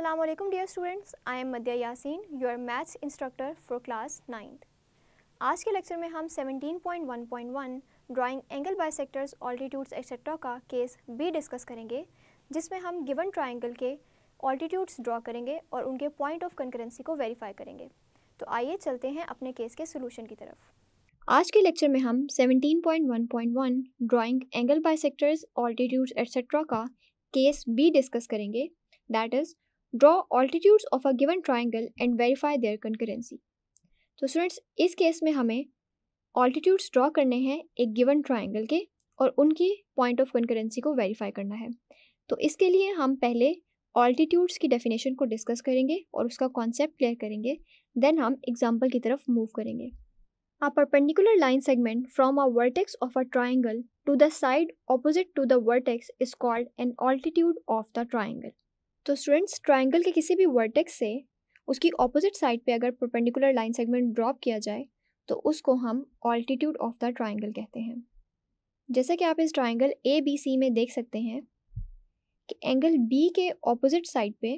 Assalamualaikum dear students, I am Madhya Yasin, your maths instructor for class ninth आज के lecture में हम 17.1.1 drawing angle bisectors altitudes etcetera का case B discuss करेंगे जिसमें हम गिवन ट्राइंगल के ऑल्टीट्यूड्स ड्रॉ करेंगे और उनके पॉइंट ऑफ कंकरेंसी को वेरीफाई करेंगे तो आइए चलते हैं अपने केस के सोलूशन की तरफ आज के लेक्चर में हम 17.1.1 drawing angle bisectors altitudes etcetera का केस बी डिस्कस करेंगे that is draw altitudes of a given triangle and verify their concurrency तो स्टूडेंट्स इस केस में हमें ऑल्टीट्यूड्स ड्रॉ करने हैं एक गिवन ट्राइंगल के और उनकी पॉइंट ऑफ कंकरेंसी को वेरीफाई करना है तो इसके लिए हम पहले ऑल्टीट्यूड्स की डेफिनेशन को डिस्कस करेंगे और उसका कॉन्सेप्ट क्लियर करेंगे देन हम एग्जाम्पल की तरफ मूव करेंगे a perpendicular line segment from a vertex of a triangle to the side opposite to the vertex is called an altitude of the triangle तो स्टूडेंट्स ट्राइंगल के किसी भी vertex से उसकी ऑपोजिट साइड पे अगर परपेंडिकुलर लाइन सेगमेंट ड्रॉप किया जाए तो उसको हम ऑल्टीट्यूड ऑफ द ट्राइंगल कहते हैं जैसा कि आप इस ट्राइंगल ए बी सी में देख सकते हैं कि एंगल बी के ऑपोजिट साइड पे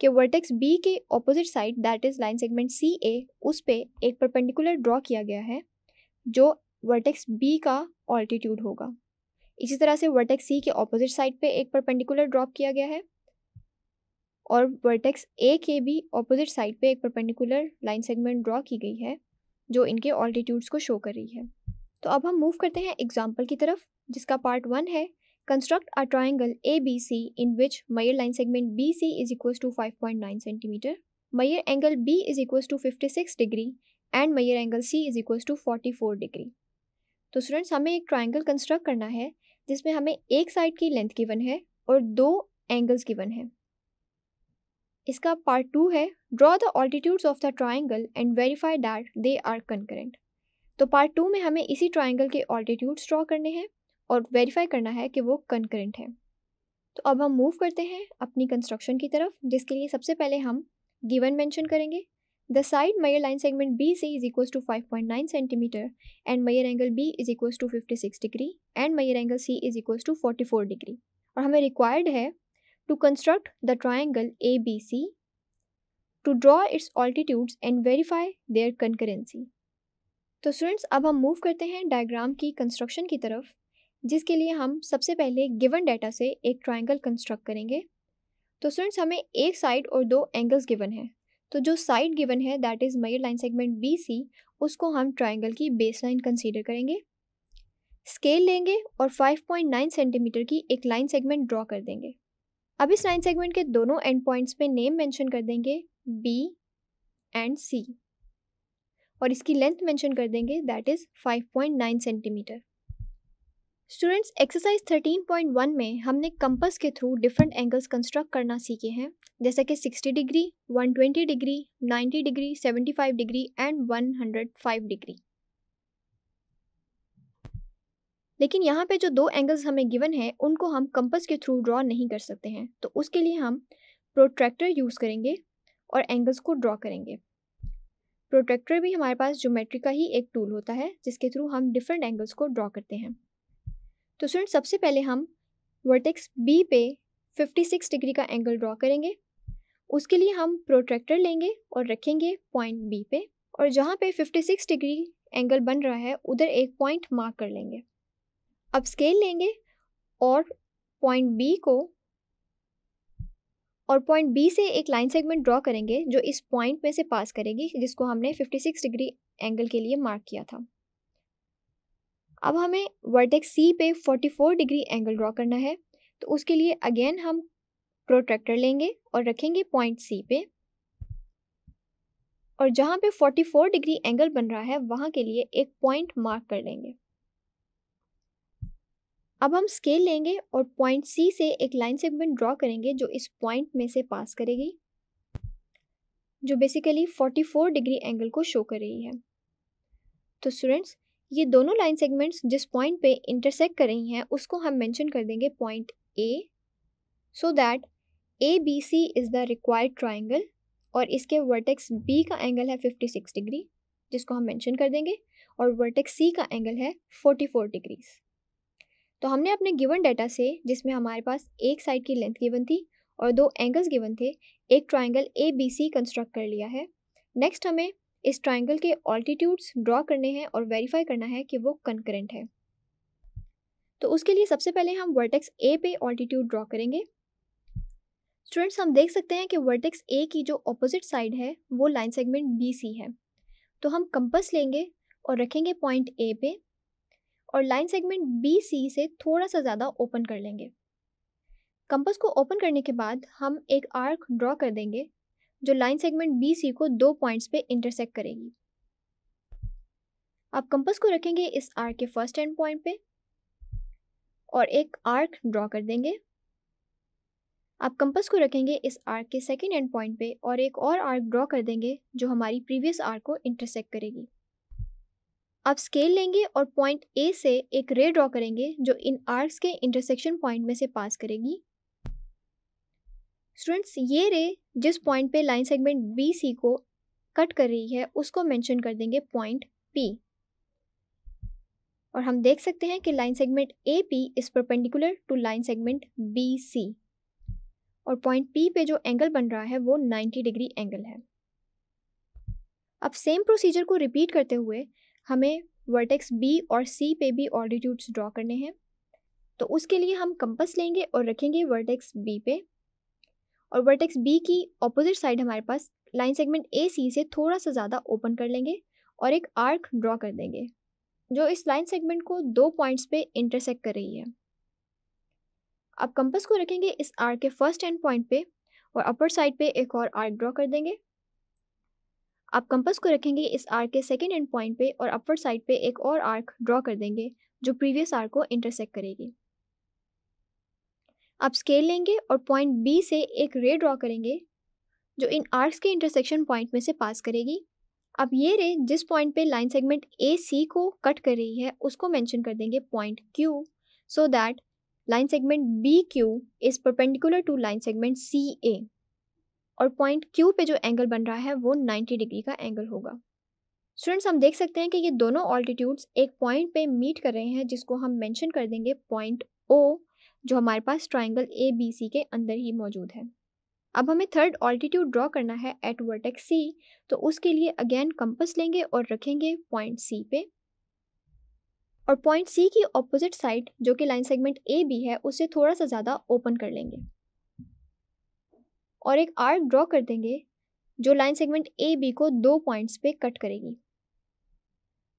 कि वर्टेक्स बी के opposite side that is line segment C A उस पर एक परपेंडिकुलर ड्रॉ किया गया है जो वर्टेक्स बी का ऑल्टीट्यूड होगा इसी तरह से वर्टेक्स सी के ऑपोजिट साइड पे एक परपेंडिकुलर ड्रॉप किया गया है और वर्टेक्स ए के भी ऑपोजिट साइड पे एक परपेंडिकुलर लाइन सेगमेंट ड्रॉ की गई है जो इनके ऑल्टीट्यूड्स को शो कर रही है तो अब हम मूव करते हैं एग्जाम्पल की तरफ जिसका पार्ट वन है construct triangle A B C in which measure line segment B C is equal to five point nine centimetre measure angle B is equal to fifty six degree and measure angle C is equal to forty four degree तो students हमें एक triangle construct करना है जिसमें हमें एक side की length given है और दो एंगल्स गिवन है इसका पार्ट टू है draw the altitudes of the triangle and verify that they are concurrent तो पार्ट टू में हमें इसी ट्राइंगल के ऑल्टीट्यूड्स ड्रॉ करने हैं और वेरीफाई करना है कि वो कनकरेंट है तो अब हम मूव करते हैं अपनी कंस्ट्रक्शन की तरफ जिसके लिए सबसे पहले हम गिवन मेंशन करेंगे the side measure line segment B C is equal to five point nine centimetre and measure angle B is equal to fifty six degree and measure angle C is equal to forty four degree और हमें required है to construct the triangle ABC, to draw its altitudes and verify their concurrency. तो students अब हम move करते हैं diagram की construction की तरफ जिसके लिए हम सबसे पहले गिवन डाटा से एक ट्राइंगल कंस्ट्रक्ट करेंगे तो स्टूडेंट्स हमें एक साइड और दो एंगल्स गिवन है तो जो साइड गिवन है that is measure line segment B C उसको हम ट्राइंगल की बेस लाइन कंसिडर करेंगे स्केल लेंगे और 5.9 सेंटीमीटर की एक लाइन सेगमेंट ड्रॉ कर देंगे अब इस लाइन सेगमेंट के दोनों एंड पॉइंट्स पे नेम मेंशन कर देंगे बी एंड सी और इसकी लेंथ मेंशन कर देंगे that is 5.9 centimetre students exercise 13.1 में हमने कंपस के थ्रू डिफरेंट एंगल्स कंस्ट्रक्ट करना सीखे हैं जैसे कि 60 degree 120 degree 90 degree 75 degree and 105 degree लेकिन यहाँ पे जो दो एंगल्स हमें गिवन है उनको हम कंपस के थ्रू ड्रॉ नहीं कर सकते हैं तो उसके लिए हम प्रोट्रैक्टर यूज़ करेंगे और एंगल्स को ड्रॉ करेंगे प्रोट्रैक्टर भी हमारे पास ज्योमेट्री का ही एक टूल होता है जिसके थ्रू हम डिफरेंट एंगल्स को ड्रॉ करते हैं तो स्टूडेंट सबसे पहले हम वर्टेक्स बी पे 56 डिग्री का एंगल ड्रॉ करेंगे उसके लिए हम प्रोट्रैक्टर लेंगे और रखेंगे पॉइंट बी पे और जहाँ पे 56 डिग्री एंगल बन रहा है उधर एक पॉइंट मार्क कर लेंगे अब स्केल लेंगे और पॉइंट बी को और पॉइंट बी से एक लाइन सेगमेंट ड्रॉ करेंगे जो इस पॉइंट में से पास करेगी जिसको हमने 56 डिग्री एंगल के लिए मार्क किया था अब हमें वर्टेक्स सी पे 44 डिग्री एंगल ड्रॉ करना है तो उसके लिए अगेन हम प्रोट्रैक्टर लेंगे और रखेंगे पॉइंट सी पे और जहाँ पे 44 डिग्री एंगल बन रहा है वहाँ के लिए एक पॉइंट मार्क कर लेंगे अब हम स्केल लेंगे और पॉइंट सी से एक लाइन सेगमेंट ड्रॉ करेंगे जो इस पॉइंट में से पास करेगी जो बेसिकली 44 डिग्री एंगल को शो कर रही है तो स्टूडेंट्स ये दोनों लाइन सेगमेंट्स जिस पॉइंट पे इंटरसेक्ट कर रही हैं उसको हम मेंशन कर देंगे point A so that A B C is the required triangle और इसके वर्टेक्स बी का एंगल है 56 डिग्री जिसको हम मेंशन कर देंगे और वर्टेक्स सी का एंगल है 44 डिग्रीज़ तो हमने अपने गिवन डाटा से जिसमें हमारे पास एक साइड की लेंथ गिवन थी और दो एंगल्स गिवन थे एक triangle A B C construct कर लिया है नेक्स्ट हमें इस ट्राइंगल के ऑल्टीट्यूड्स ड्रॉ करने हैं और वेरीफाई करना है कि वो कंकरेंट है तो उसके लिए सबसे पहले हम वर्टेक्स ए पे ऑल्टीट्यूड ड्रॉ करेंगे स्टूडेंट्स हम देख सकते हैं कि वर्टेक्स ए की जो ऑपोजिट साइड है वो लाइन सेगमेंट बी सी है तो हम कंपस लेंगे और रखेंगे पॉइंट ए पे और लाइन सेगमेंट बी सी से थोड़ा सा ज़्यादा ओपन कर लेंगे कंपस को ओपन करने के बाद हम एक आर्क ड्रॉ कर देंगे जो लाइन सेगमेंट बी सी को दो पॉइंट्स पे इंटरसेक्ट करेगी आप कंपस को रखेंगे इस आर्क के फर्स्ट एंड पॉइंट पे और एक आर्क ड्रॉ कर देंगे आप कंपस को रखेंगे इस आर्क के सेकेंड एंड पॉइंट पे और एक और आर्क ड्रॉ कर देंगे जो हमारी प्रीवियस आर्क को इंटरसेक्ट करेगी आप स्केल लेंगे और पॉइंट ए से एक रे ड्रॉ करेंगे जो इन आर्क्स के इंटरसेक्शन पॉइंट में से पास करेगी स्टूडेंट्स ये रे जिस पॉइंट पे लाइन सेगमेंट बी सी को कट कर रही है उसको मेंशन कर देंगे पॉइंट पी और हम देख सकते हैं कि line segment A P is perpendicular to line segment B C और पॉइंट पी पे जो एंगल बन रहा है वो 90 डिग्री एंगल है अब सेम प्रोसीजर को रिपीट करते हुए हमें वर्टेक्स बी और सी पे भी ऑल्टीट्यूड्स ड्रॉ करने हैं तो उसके लिए हम कंपस लेंगे और रखेंगे वर्टेक्स बी पे और वर्टेक्स बी की ऑपोजिट साइड हमारे पास लाइन सेगमेंट ए सी से थोड़ा सा ज़्यादा ओपन कर लेंगे और एक आर्क ड्रॉ कर देंगे जो इस लाइन सेगमेंट को दो पॉइंट्स पे इंटरसेक्ट कर रही है अब कंपस को रखेंगे इस आर्क के फर्स्ट एंड पॉइंट पे और अपर साइड पे एक और आर्क ड्रॉ कर देंगे आप कंपस को रखेंगे इस आर्क के सेकेंड एंड पॉइंट पे और अपवर्ड साइड पे एक और आर्क ड्रॉ कर देंगे जो प्रीवियस आर्क को इंटरसेक्ट करेगी आप स्केल लेंगे और पॉइंट बी से एक रे ड्रॉ करेंगे जो इन आर्क्स के इंटरसेक्शन पॉइंट में से पास करेगी अब ये रे जिस पॉइंट पे लाइन सेगमेंट ए सी को कट कर रही है उसको मेंशन कर देंगे point Q so that line segment B Q is perpendicular to line segment C A और पॉइंट क्यू पे जो एंगल बन रहा है वो 90 डिग्री का एंगल होगा स्टूडेंट्स हम देख सकते हैं कि ये दोनों ऑल्टीट्यूड्स एक पॉइंट पे मीट कर रहे हैं जिसको हम मेंशन कर देंगे पॉइंट ओ जो हमारे पास ट्राइंगल ए बी सी के अंदर ही मौजूद है अब हमें थर्ड ऑल्टीट्यूड ड्रॉ करना है एट वर्टेक्स सी तो उसके लिए अगेन कंपस लेंगे और रखेंगे पॉइंट सी पे और पॉइंट सी की ऑपोजिट साइड जो कि लाइन सेगमेंट ए बी है उसे थोड़ा सा ज़्यादा ओपन कर लेंगे और एक आर्क ड्रॉ कर देंगे जो लाइन सेगमेंट ए बी को दो पॉइंट्स पे कट करेगी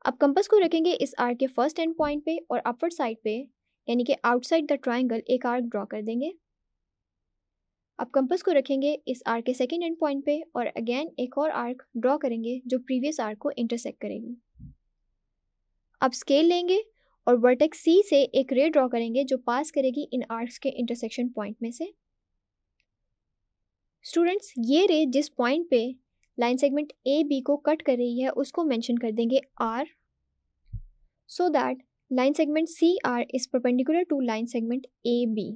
अब कंपस को रखेंगे इस आर्क के फर्स्ट एंड पॉइंट पे और अपर साइड पे यानी कि आउटसाइड द ट्राइंगल एक आर्क ड्रॉ कर देंगे अब कंपस को रखेंगे इस आर्क के सेकेंड एंड पॉइंट पे और अगेन एक और आर्क ड्रॉ करेंगे जो प्रीवियस आर्क को इंटरसेक्ट करेगी अब स्केल लेंगे और वर्टेक्स सी से एक रे ड्रॉ करेंगे जो पास करेगी इन आर्क्स के इंटरसेक्शन पॉइंट में से स्टूडेंट्स ये रे जिस पॉइंट पे लाइन सेगमेंट ए बी को कट कर रही है उसको मेंशन कर देंगे R so that line segment C R is perpendicular to line segment A B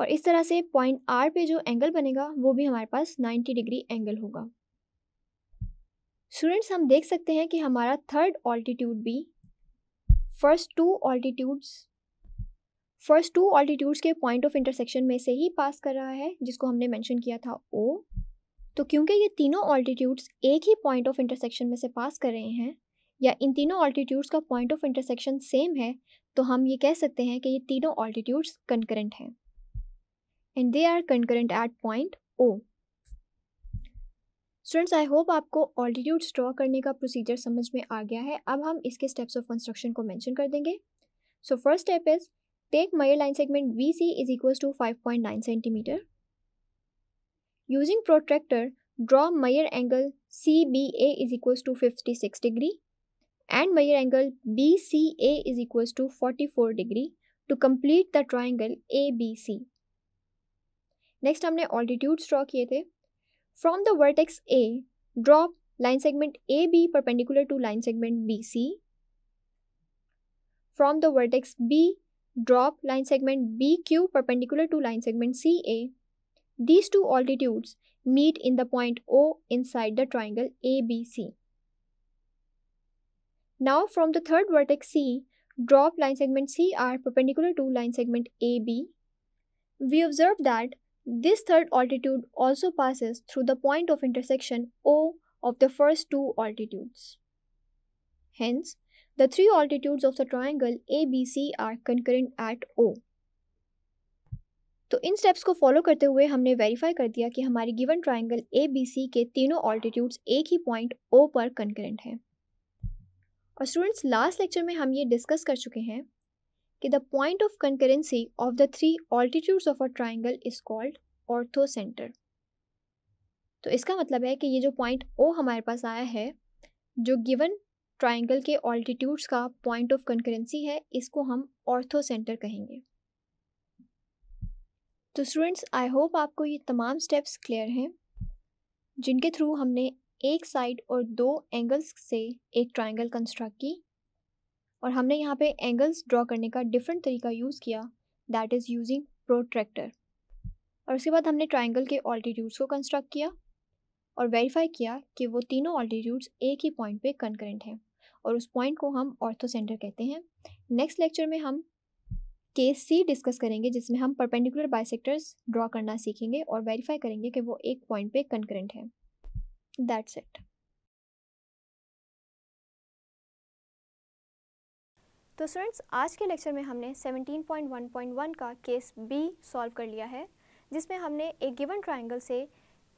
और इस तरह से पॉइंट आर पे जो एंगल बनेगा वो भी हमारे पास 90 डिग्री एंगल होगा स्टूडेंट्स हम देख सकते हैं कि हमारा थर्ड ऑल्टीट्यूड भी first two altitudes first two altitudes के पॉइंट ऑफ इंटरसेक्शन में से ही पास कर रहा है जिसको हमने मेंशन किया था ओ तो क्योंकि ये तीनों ऑल्टीट्यूड्स एक ही पॉइंट ऑफ इंटरसेक्शन में से पास कर रहे हैं या इन तीनों ऑल्टीट्यूड्स का पॉइंट ऑफ इंटरसेक्शन सेम है तो हम ये कह सकते हैं कि ये तीनों ऑल्टीट्यूड्स कंकरेंट हैं and they are concurrent at point O students I hope आपको ऑल्टीट्यूड्स ड्रॉ करने का प्रोसीजर समझ में आ गया है अब हम इसके स्टेप्स ऑफ कंस्ट्रक्शन को मैंशन कर देंगे so first step is Take Meyer line segment BC is equals to 5.9 centimeter. Using protractor, draw Meyer angle CBA is equals to 56 degree and Meyer angle BCA is equals to 44 degree to complete the triangle ABC. Next, हमने altitude draw किए थे From the vertex A, draw line segment AB perpendicular to line segment BC. From the vertex B drop line segment BQ perpendicular to line segment CA. These two altitudes meet in the point O inside the triangle ABC. Now from the third vertex C, drop line segment CR perpendicular to line segment AB. We observe that this third altitude also passes through the point of intersection O of the first two altitudes. Hence, The three altitudes of the triangle ABC are concurrent at O. तो इन steps को follow करते हुए हमने verify कर दिया कि हमारी given triangle A B C के तीनों ऑल्टीट्यूड्स एक ही पॉइंट ओ पर कंकरेंट हैं और स्टूडेंट्स लास्ट लेक्चर में हम ये डिस्कस कर चुके हैं कि the point of concurrency of the three altitudes of a triangle is called orthocentre तो इसका मतलब है कि ये जो पॉइंट ओ हमारे पास आया है जो गिवन ट्राइंगल के ऑल्टीट्यूड्स का पॉइंट ऑफ कंकरेंसी है इसको हम ऑर्थो सेंटर कहेंगे तो स्टूडेंट्स आई होप आपको ये तमाम स्टेप्स क्लियर हैं जिनके थ्रू हमने एक साइड और दो एंगल्स से एक ट्राइंगल कंस्ट्रक्ट की और हमने यहाँ पे एंगल्स ड्रॉ करने का डिफरेंट तरीका यूज़ किया दैट इज़ यूजिंग प्रोट्रैक्टर और उसके बाद हमने ट्राइंगल के ऑल्टीट्यूड्स को कंस्ट्रक्ट किया और वेरीफाई किया कि वो तीनों ऑल्टीट्यूड्स एक ही पॉइंट पे कंकरेंट हैं और उस पॉइंट को हम ऑर्थोसेंटर कहते हैं नेक्स्ट लेक्चर में हम केस सी डिस्कस करेंगे जिसमें हम परपेंडिकुलर सेक्टर्स ड्रॉ करना सीखेंगे और वेरीफाई करेंगे कि वो एक पॉइंट पे कंकरेंट है दैट्स इट तो स्टूडेंट्स आज के लेक्चर में हमने 17.1.1 का केस बी सॉल्व कर लिया है जिसमें हमने एक गिवन ट्रायंगल से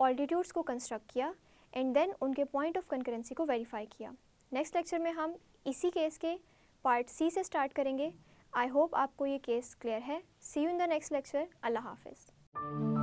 ऑल्टीट्यूड्स को कंस्ट्रक्ट किया एंड देन उनके पॉइंट ऑफ कंकरेंसी को वेरीफाई किया नेक्स्ट लेक्चर में हम इसी केस के पार्ट सी से स्टार्ट करेंगे आई होप आपको ये केस क्लियर है see you in the next lecture Allah हाफिज़